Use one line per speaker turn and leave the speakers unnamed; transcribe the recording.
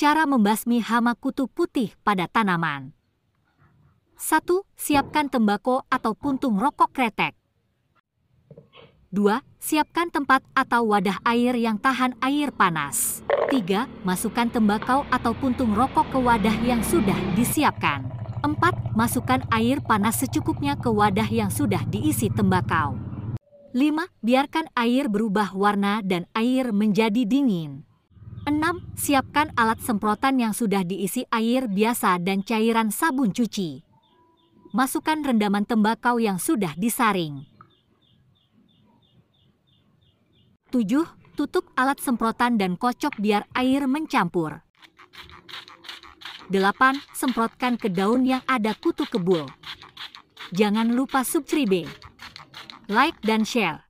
cara membasmi hama kutu putih pada tanaman. 1. Siapkan tembakau atau puntung rokok kretek. 2. Siapkan tempat atau wadah air yang tahan air panas. 3. Masukkan tembakau atau puntung rokok ke wadah yang sudah disiapkan. 4. Masukkan air panas secukupnya ke wadah yang sudah diisi tembakau. 5. Biarkan air berubah warna dan air menjadi dingin. 6. Siapkan alat semprotan yang sudah diisi air biasa dan cairan sabun cuci. Masukkan rendaman tembakau yang sudah disaring. 7. Tutup alat semprotan dan kocok biar air mencampur. 8. Semprotkan ke daun yang ada kutu kebul. Jangan lupa subscribe, like, dan share.